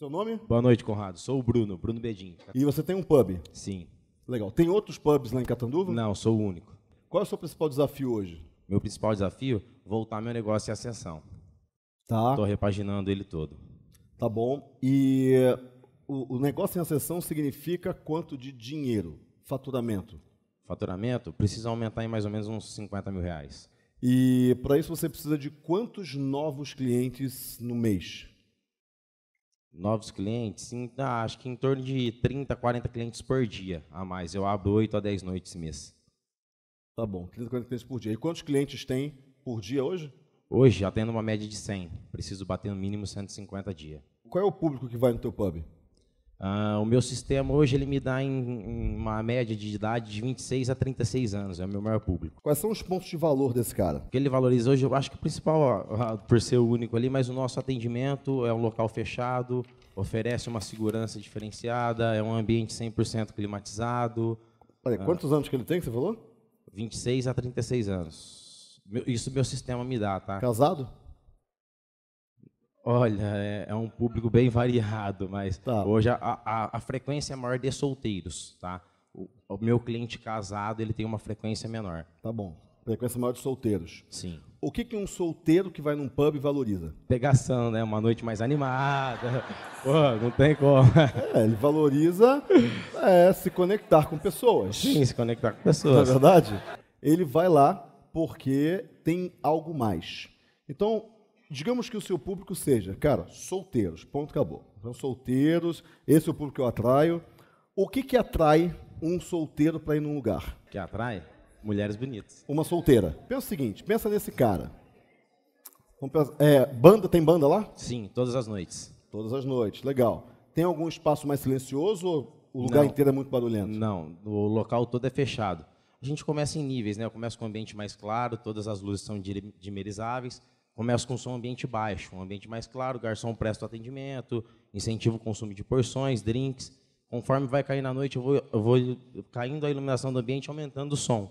Seu nome? Boa noite, Conrado. Sou o Bruno, Bruno Bedin. E você tem um pub? Sim. Legal. Tem outros pubs lá em Catanduva? Não, sou o único. Qual é o seu principal desafio hoje? Meu principal desafio? Voltar meu negócio à ascensão. Tá. Estou repaginando ele todo. Tá bom. E o, o negócio em ascensão significa quanto de dinheiro? Faturamento? Faturamento precisa aumentar em mais ou menos uns 50 mil reais. E para isso você precisa de quantos novos clientes no mês? novos clientes, sim, ah, acho que em torno de 30, 40 clientes por dia a mais. Eu abro 8 a 10 noites mês. Tá bom, 30, 40 clientes por dia. E quantos clientes tem por dia hoje? Hoje, atendo uma média de 100. Preciso bater no mínimo 150 dia. Qual é o público que vai no teu pub? Ah, o meu sistema hoje ele me dá em, em, uma média de idade de 26 a 36 anos, é o meu maior público. Quais são os pontos de valor desse cara? O que ele valoriza hoje, eu acho que o principal, ó, ah, por ser o único ali, mas o nosso atendimento é um local fechado, oferece uma segurança diferenciada, é um ambiente 100% climatizado. Olha ah. quantos anos que ele tem, que você falou? 26 a 36 anos. Isso meu sistema me dá, tá? Casado? Olha, é, é, um público bem variado, mas tá. hoje a, a, a, frequência é maior de solteiros, tá? O, o, meu cliente casado, ele tem uma frequência menor. Tá bom. Frequência maior de solteiros. Sim. O que, que um solteiro que vai num pub valoriza? Pegação, né? Uma noite mais animada. Pô, não tem como. É, ele valoriza é, se conectar com pessoas. Sim, se conectar com pessoas. Não é verdade? Ele vai lá porque tem algo mais. Então, digamos que o seu público seja, cara, solteiros, ponto, acabou. Então, solteiros, esse é o público que eu atraio. O que, que atrai um solteiro para ir num lugar? Que atrai? Mulheres bonitas. Uma solteira. Pensa o seguinte, pensa nesse cara. é, banda, tem banda lá? Sim, todas as noites. Todas as noites, legal. Tem algum espaço mais silencioso ou o lugar não, inteiro é muito barulhento? Não, o local todo é fechado. A gente começa em níveis, né? Eu começo com o ambiente mais claro, todas as luzes são dimerizáveis. Começo com som ambiente baixo, um ambiente mais claro, o garçom presta o atendimento, incentiva o consumo de porções, drinks. Conforme vai cair na noite, eu vou, eu vou caindo a iluminação do ambiente, aumentando o som.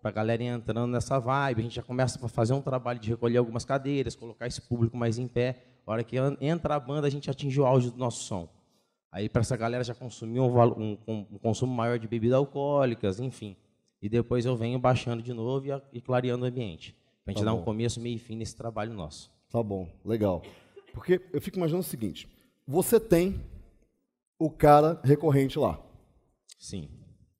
Para a galera entrando nessa vibe, a gente já começa a fazer um trabalho de recolher algumas cadeiras, colocar esse público mais em pé. A hora que entra a banda, a gente atinge o auge do nosso som. Aí, para essa galera já consumir um, um, um consumo maior de bebidas alcoólicas, enfim. E depois eu venho baixando de novo e, e clareando o ambiente. Para a gente tá dar bom. um começo, meio e fim nesse trabalho nosso. Tá bom, legal. Porque eu fico imaginando o seguinte: você tem o cara recorrente lá. Sim.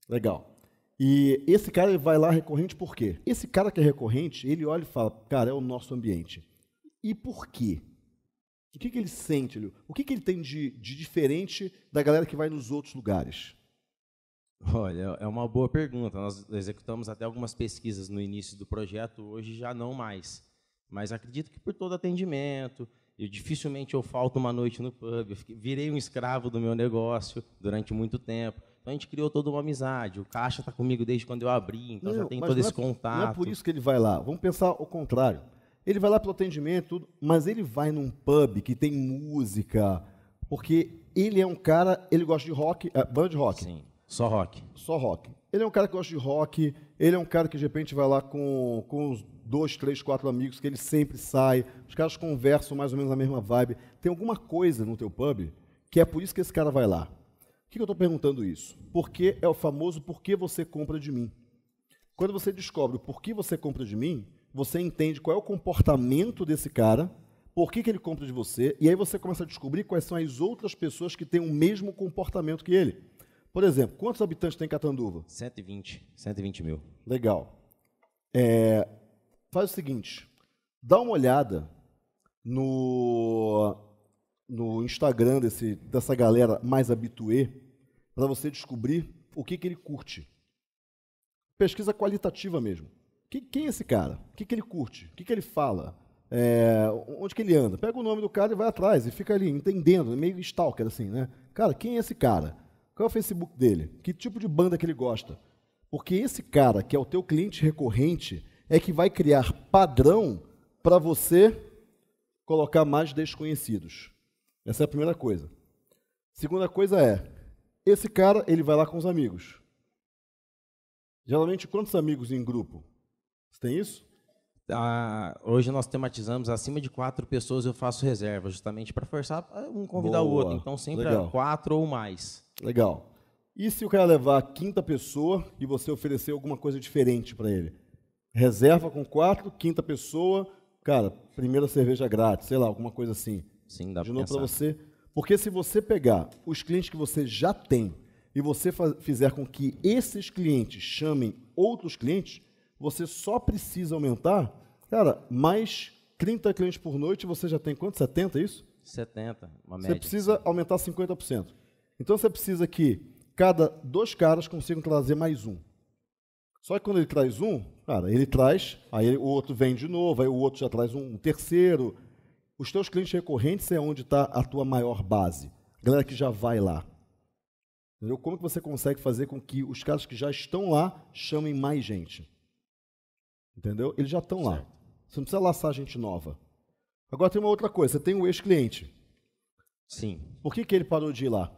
Legal. E esse cara ele vai lá recorrente por quê? Esse cara que é recorrente, ele olha e fala, cara, é o nosso ambiente. E por quê? O que, que ele sente? O que, que ele tem de, de diferente da galera que vai nos outros lugares? Olha, é, é uma boa pergunta. Nós executamos até algumas pesquisas no início do projeto, hoje já não mais. Mas acredito que por todo atendimento, eu dificilmente eu falto uma noite no pub, eu virei um escravo do meu negócio durante muito tempo. Então a gente criou toda uma amizade. O caixa está comigo desde quando eu abri, então não, já tem todo é, esse contato. Não é por isso que ele vai lá. Vamos pensar o contrário. Ele vai lá pelo atendimento, mas ele vai num pub que tem música, porque ele é um cara, ele gosta de rock, é, banda de rock. Sim só rock. Só rock. Ele é um cara que gosta de rock, ele é um cara que de repente vai lá com, com os dois, três, quatro amigos, que ele sempre sai, os caras conversam mais ou menos na mesma vibe. Tem alguma coisa no teu pub que é por isso que esse cara vai lá. Por que eu estou perguntando isso? Porque é o famoso por que você compra de mim. Quando você descobre o porquê você compra de mim, você entende qual é o comportamento desse cara, por que, que ele compra de você, e aí você começa a descobrir quais são as outras pessoas que têm o mesmo comportamento que ele. Por exemplo, quantos habitantes tem Catanduva? 120, 120 mil. Legal. É, faz o seguinte, dá uma olhada no, no Instagram desse, dessa galera mais habituê para você descobrir o que, que ele curte. Pesquisa qualitativa mesmo. Que, quem é esse cara? O que, que ele curte? O que, que ele fala? É, onde que ele anda? Pega o nome do cara e vai atrás e fica ali entendendo, meio stalker assim, né? Cara, quem é esse cara? Qual é o Facebook dele? Que tipo de banda que ele gosta? Porque esse cara, que é o teu cliente recorrente, é que vai criar padrão para você colocar mais desconhecidos. Essa é a primeira coisa. Segunda coisa é, esse cara, ele vai lá com os amigos. Geralmente, quantos amigos em grupo? Você tem isso? hoje nós tematizamos acima de quatro pessoas eu faço reserva, justamente para forçar um convidar Boa. o outro. Então sempre é quatro ou mais. Legal. E se o cara levar a quinta pessoa e você oferecer alguma coisa diferente para ele? Reserva com quatro, quinta pessoa, cara, primeira cerveja grátis, sei lá, alguma coisa assim. Sim, dá De novo para você. Porque se você pegar os clientes que você já tem e você fizer com que esses clientes chamem outros clientes, você só precisa aumentar, cara, mais 30 clientes por noite, você já tem quanto? 70, é isso? 70, uma média. Você precisa aumentar 50%. Então você precisa que cada dois caras consigam trazer mais um. Só que quando ele traz um, cara, ele traz, aí o outro vem de novo, aí o outro já traz um, um terceiro. Os teus clientes recorrentes é onde está a tua maior base. Galera que já vai lá. Entendeu? Como que você consegue fazer com que os caras que já estão lá chamem mais gente? Entendeu? Eles já estão lá. Você não precisa laçar gente nova. Agora tem uma outra coisa, você tem o ex-cliente. Sim. Por que, que ele parou de ir lá?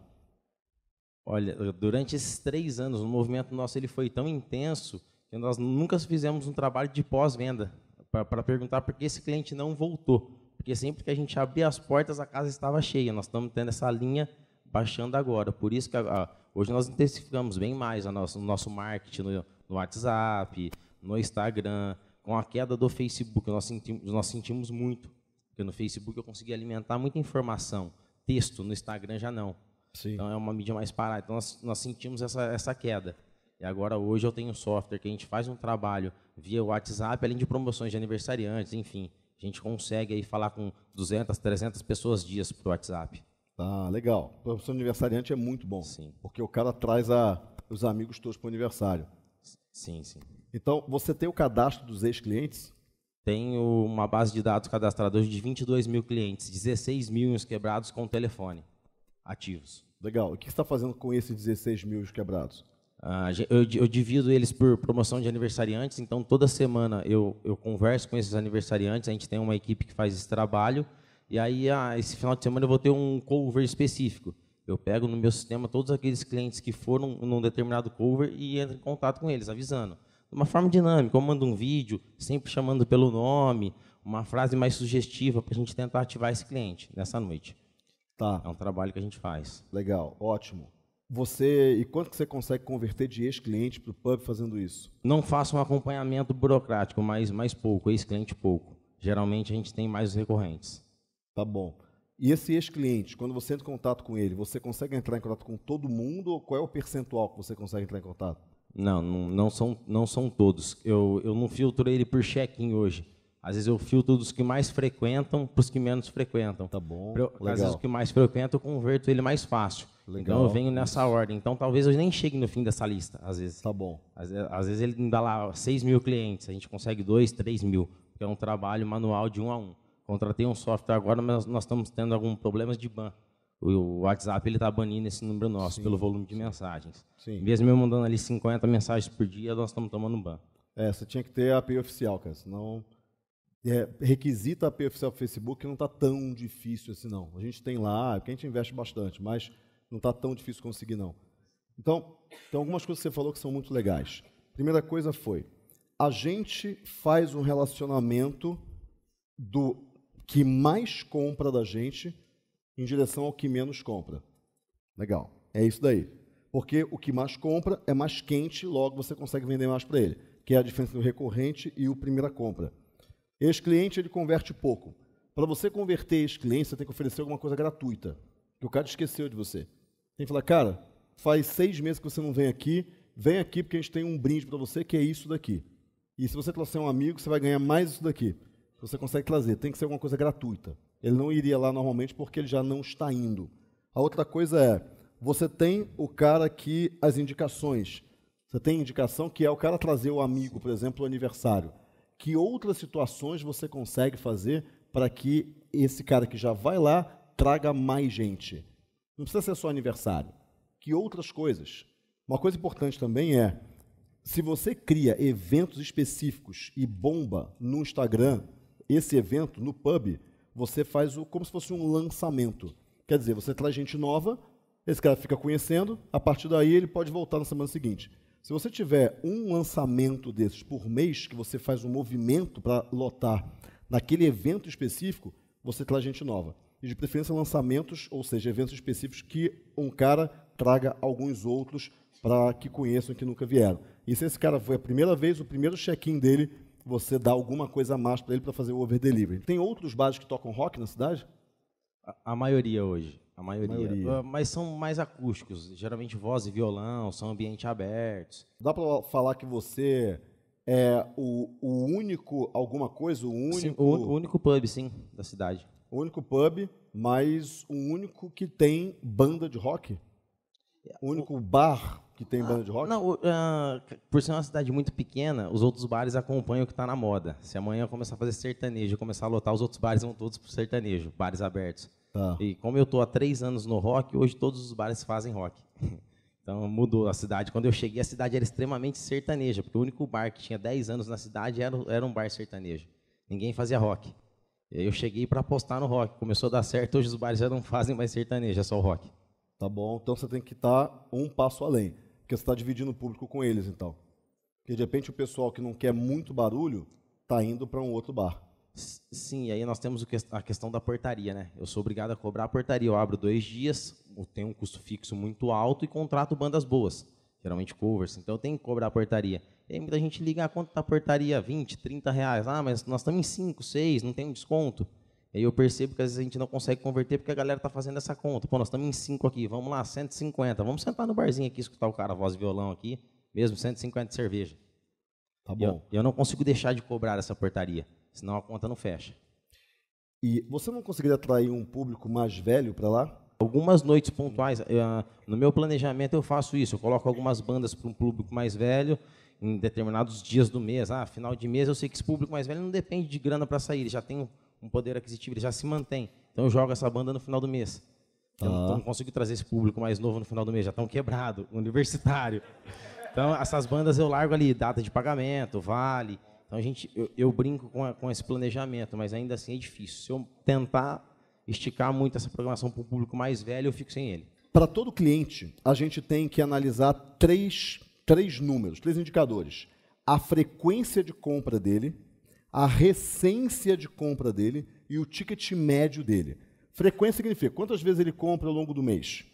Olha, durante esses três anos, o movimento nosso ele foi tão intenso que nós nunca fizemos um trabalho de pós-venda para perguntar por que esse cliente não voltou. Porque sempre que a gente abria as portas, a casa estava cheia. Nós estamos tendo essa linha baixando agora. Por isso que a, a, hoje nós intensificamos bem mais o nosso, nosso marketing no, no WhatsApp, no Instagram, com a queda do Facebook, nós sentimos, nós sentimos muito. Porque no Facebook eu consegui alimentar muita informação, texto, no Instagram já não. Sim. Então é uma mídia mais parada. Então nós, nós sentimos essa, essa queda. E agora hoje eu tenho um software que a gente faz um trabalho via WhatsApp, além de promoções de aniversariantes, enfim. A gente consegue aí falar com 200, 300 pessoas dias por WhatsApp. Ah, legal. promoção de aniversariante é muito bom. Sim. Porque o cara traz a, os amigos todos para o aniversário. Sim, sim. Então, você tem o cadastro dos ex-clientes? Tenho uma base de dados cadastrada hoje de 22 mil clientes, 16 mil os quebrados com telefone ativos. Legal. O que você está fazendo com esses 16 mil quebrados? Ah, eu, eu, divido eles por promoção de aniversariantes, então toda semana eu, eu converso com esses aniversariantes, a gente tem uma equipe que faz esse trabalho, e aí ah, esse final de semana eu vou ter um cover específico. Eu pego no meu sistema todos aqueles clientes que foram num determinado cover e entro em contato com eles, avisando de uma forma dinâmica. Eu mando um vídeo, sempre chamando pelo nome, uma frase mais sugestiva para a gente tentar ativar esse cliente nessa noite. Tá. É um trabalho que a gente faz. Legal, ótimo. Você e quanto que você consegue converter de ex-cliente para o pub fazendo isso? Não faço um acompanhamento burocrático, mas mais pouco, ex-cliente pouco. Geralmente a gente tem mais os recorrentes. Tá bom. E esse ex-cliente, quando você entra em contato com ele, você consegue entrar em contato com todo mundo ou qual é o percentual que você consegue entrar em contato? Não, não, não, são, não são todos. Eu, eu não filtro ele por check-in hoje. Às vezes eu filtro dos que mais frequentam para os que menos frequentam. Tá bom. Eu, legal. Às vezes os que mais frequentam, eu converto ele mais fácil. Legal. Então eu venho nessa Isso. ordem. Então talvez eu nem chegue no fim dessa lista, às vezes. Tá bom. Às, às vezes ele dá lá 6 mil clientes, a gente consegue 2, 3 mil, que é um trabalho manual de um a um. Contratei um software agora, mas nós estamos tendo alguns problemas de ban o WhatsApp ele está banindo esse número nosso Sim. pelo volume de mensagens. Sim. Mesmo eu mandando ali 50 mensagens por dia, nós estamos tomando ban. É, você tinha que ter a API oficial, cara, senão... É, requisita a API oficial do Facebook não está tão difícil assim, não. A gente tem lá, é porque a gente investe bastante, mas não está tão difícil conseguir, não. Então, tem algumas coisas que você falou que são muito legais. Primeira coisa foi, a gente faz um relacionamento do que mais compra da gente em direção ao que menos compra. Legal, é isso daí. Porque o que mais compra é mais quente, logo você consegue vender mais para ele, que é a diferença do recorrente e o primeira compra. Esse cliente ele converte pouco. Para você converter esse cliente, você tem que oferecer alguma coisa gratuita, que o cara esqueceu de você. Tem que falar, cara, faz seis meses que você não vem aqui, vem aqui porque a gente tem um brinde para você que é isso daqui. E se você trouxer um amigo, você vai ganhar mais isso daqui. Você consegue trazer, tem que ser alguma coisa gratuita. Ele não iria lá normalmente porque ele já não está indo. A outra coisa é, você tem o cara que as indicações. Você tem indicação que é o cara trazer o amigo, por exemplo, o aniversário. Que outras situações você consegue fazer para que esse cara que já vai lá traga mais gente? Não precisa ser só aniversário. Que outras coisas? Uma coisa importante também é, se você cria eventos específicos e bomba no Instagram, esse evento no pub, você faz o, como se fosse um lançamento. Quer dizer, você traz gente nova, esse cara fica conhecendo, a partir daí ele pode voltar na semana seguinte. Se você tiver um lançamento desses por mês, que você faz um movimento para lotar naquele evento específico, você traz gente nova. E de preferência lançamentos, ou seja, eventos específicos que um cara traga alguns outros para que conheçam que nunca vieram. E se esse cara foi a primeira vez, o primeiro check-in dele você dá alguma coisa a mais para ele para fazer o over delivery. Tem outros bares que tocam rock na cidade? A, a maioria hoje. A maioria. a maioria. Ah, mas são mais acústicos. Geralmente voz e violão, são ambientes abertos. Dá para falar que você é o, o único alguma coisa, o único... Sim, o, o único pub, sim, da cidade. O único pub, mas o único que tem banda de rock? É, o único o... bar que tem banda de rock? Não, uh, por ser uma cidade muito pequena, os outros bares acompanham o que está na moda. Se amanhã começar a fazer sertanejo e começar a lotar, os outros bares vão todos para sertanejo, bares abertos. Tá. E como eu estou há três anos no rock, hoje todos os bares fazem rock. Então mudou a cidade. Quando eu cheguei, a cidade era extremamente sertaneja, porque o único bar que tinha 10 anos na cidade era, era um bar sertanejo. Ninguém fazia rock. E aí eu cheguei para apostar no rock. Começou a dar certo, hoje os bares já não fazem mais sertanejo, é só o rock. Tá bom, então você tem que estar tá um passo além. Porque você está dividindo o público com eles, então. Porque de repente o pessoal que não quer muito barulho está indo para um outro bar. Sim, aí nós temos a questão da portaria, né? Eu sou obrigado a cobrar a portaria. Eu abro dois dias, eu tenho um custo fixo muito alto e contrato bandas boas, geralmente covers. Então eu tenho que cobrar a portaria. E aí muita gente liga ah, quanto está a portaria 20, 30 reais. Ah, mas nós estamos em 5, 6, não tem um desconto. E eu percebo que às vezes a gente não consegue converter porque a galera está fazendo essa conta. Pô, nós estamos em 5 aqui, vamos lá, 150. Vamos sentar no barzinho aqui, escutar o cara voz e violão aqui, mesmo 150 de cerveja. Tá bom. Eu, eu não consigo deixar de cobrar essa portaria, senão a conta não fecha. E você não conseguiria atrair um público mais velho para lá? Algumas noites pontuais, eh, no meu planejamento eu faço isso, eu coloco algumas bandas para um público mais velho em determinados dias do mês. Ah, final de mês eu sei que esse público mais velho não depende de grana para sair, ele já tem um poder aquisitivo, ele já se mantém. Então eu jogo essa banda no final do mês. Então, ah. não consigo trazer esse público mais novo no final do mês, já estão quebrado, universitário. Então, essas bandas eu largo ali, data de pagamento, vale. Então, a gente, eu, eu brinco com, a, com esse planejamento, mas ainda assim é difícil. Se eu tentar esticar muito essa programação para o público mais velho, eu fico sem ele. Para todo cliente, a gente tem que analisar três, três números, três indicadores. A frequência de compra dele, a recência de compra dele e o ticket médio dele. Frequência significa quantas vezes ele compra ao longo do mês.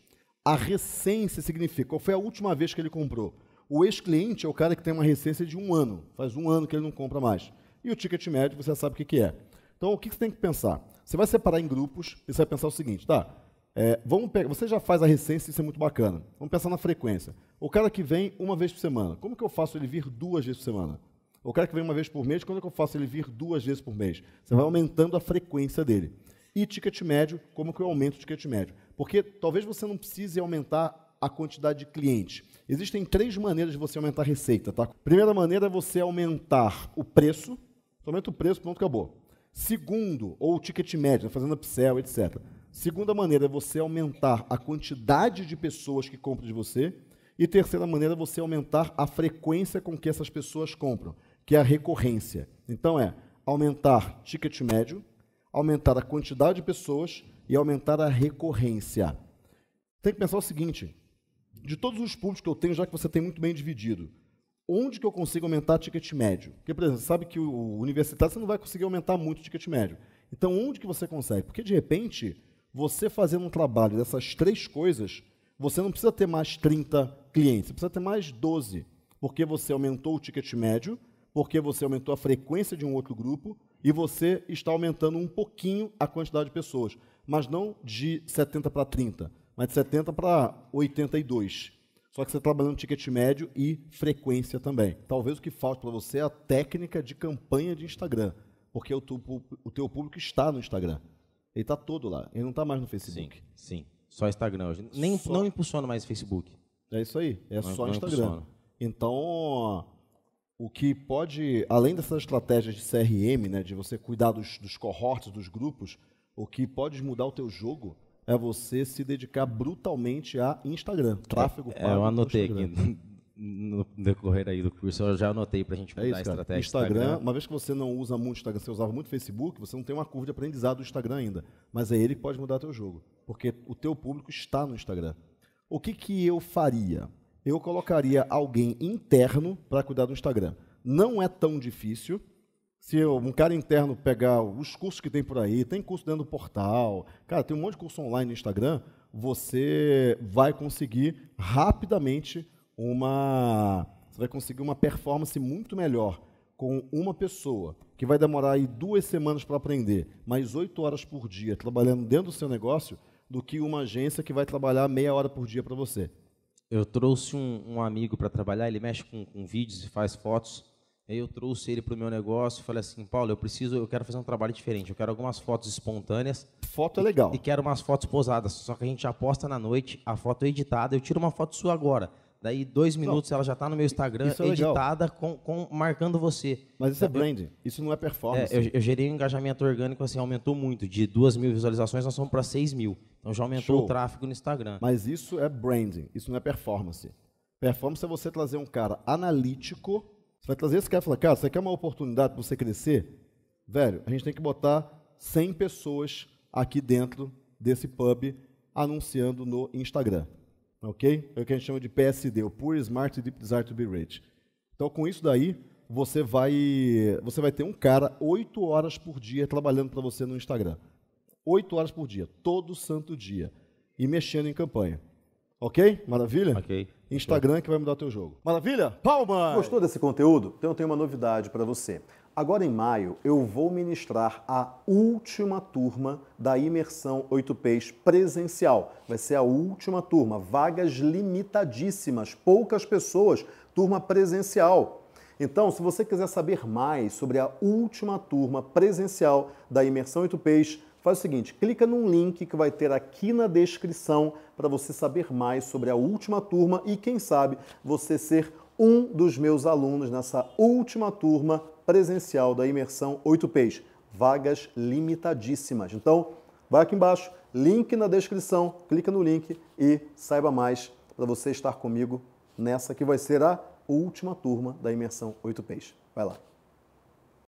A recência significa qual foi a última vez que ele comprou. O ex-cliente é o cara que tem uma recência de um ano, faz um ano que ele não compra mais. E o ticket médio você sabe o que é. Então o que você tem que pensar? Você vai separar em grupos e você vai pensar o seguinte, tá? É, vamos pegar, você já faz a recência, isso é muito bacana. Vamos pensar na frequência. O cara que vem uma vez por semana, como que eu faço ele vir duas vezes por semana? Eu quero que venha uma vez por mês, quando é que eu faço ele vir duas vezes por mês? Você vai aumentando a frequência dele. E ticket médio, como que eu aumento o ticket médio? Porque talvez você não precise aumentar a quantidade de clientes. Existem três maneiras de você aumentar a receita, tá? Primeira maneira é você aumentar o preço, você aumenta o preço, pronto, acabou. Segundo, ou o ticket médio, né, fazendo upsell, etc. Segunda maneira é você aumentar a quantidade de pessoas que compram de você. E terceira maneira é você aumentar a frequência com que essas pessoas compram que é a recorrência. Então é aumentar ticket médio, aumentar a quantidade de pessoas e aumentar a recorrência. Tem que pensar o seguinte: de todos os públicos que eu tenho, já que você tem muito bem dividido, onde que eu consigo aumentar ticket médio? Porque, por exemplo, você sabe que o universitário você não vai conseguir aumentar muito o ticket médio. Então, onde que você consegue? Porque, de repente, você fazendo um trabalho dessas três coisas, você não precisa ter mais 30 clientes, você precisa ter mais 12, porque você aumentou o ticket médio, porque você aumentou a frequência de um outro grupo e você está aumentando um pouquinho a quantidade de pessoas, mas não de 70 para 30, mas de 70 para 82. Só que você está trabalhando ticket médio e frequência também. Talvez o que falta para você é a técnica de campanha de Instagram, porque o teu, o teu público está no Instagram. Ele está todo lá, ele não está mais no Facebook. Sim, sim. só Instagram. Nem, só. Não impulsiona mais o Facebook. É isso aí, é não, só não Instagram. Impulsiona. Então, o que pode, além dessas estratégias de CRM, né, de você cuidar dos, dos cohortes, dos grupos, o que pode mudar o teu jogo é você se dedicar brutalmente a Instagram, é, tráfego é, pago. eu anotei aqui no decorrer aí do curso, eu já anotei para é a gente mudar é isso, a estratégia. Instagram, Instagram, uma vez que você não usa muito Instagram, você usava muito Facebook, você não tem uma curva de aprendizado do Instagram ainda, mas é ele que pode mudar teu jogo, porque o teu público está no Instagram. O que, que eu faria? eu colocaria alguém interno para cuidar do Instagram. Não é tão difícil. Se eu, um cara interno pegar os cursos que tem por aí, tem curso dentro do portal, cara, tem um monte de curso online no Instagram, você vai conseguir rapidamente uma. Você vai conseguir uma performance muito melhor com uma pessoa que vai demorar aí duas semanas para aprender, mais oito horas por dia trabalhando dentro do seu negócio, do que uma agência que vai trabalhar meia hora por dia para você eu trouxe um, um amigo para trabalhar, ele mexe com, com vídeos e faz fotos. Aí eu trouxe ele para o meu negócio e falei assim, Paulo, eu preciso, eu quero fazer um trabalho diferente. Eu quero algumas fotos espontâneas. Foto é legal. E quero umas fotos posadas. Só que a gente aposta na noite, a foto é editada. Eu tiro uma foto sua agora. Daí, dois minutos, não, ela já está no meu Instagram, é editada, com, com, marcando você. Mas isso é brand, isso não é performance. É, eu, eu gerei um engajamento orgânico, assim, aumentou muito. De duas mil visualizações, nós somos para seis mil. Então já aumentou Show. o tráfego no Instagram. Mas isso é branding, isso não é performance. Performance é você trazer um cara analítico. Você vai trazer esse cara e falar, cara, você quer uma oportunidade para você crescer? Velho, a gente tem que botar 100 pessoas aqui dentro desse pub anunciando no Instagram. Ok? É o que a gente chama de PSD, o Pure Smart Deep Desire to Be Rich. Então, com isso daí, você vai, você vai ter um cara 8 horas por dia trabalhando para você no Instagram oito horas por dia, todo santo dia, e mexendo em campanha. Ok? Maravilha? Ok. Instagram que vai mudar o teu jogo. Maravilha? Palmas! Gostou desse conteúdo? Então eu tenho uma novidade para você. Agora em maio eu vou ministrar a última turma da imersão 8Ps presencial. Vai ser a última turma, vagas limitadíssimas, poucas pessoas, turma presencial. Então, se você quiser saber mais sobre a última turma presencial da imersão 8Ps, Faz o seguinte, clica num link que vai ter aqui na descrição para você saber mais sobre a última turma e quem sabe você ser um dos meus alunos nessa última turma presencial da imersão 8Ps. Vagas limitadíssimas. Então, vai aqui embaixo, link na descrição, clica no link e saiba mais para você estar comigo nessa que vai ser a última turma da imersão 8Ps. Vai lá.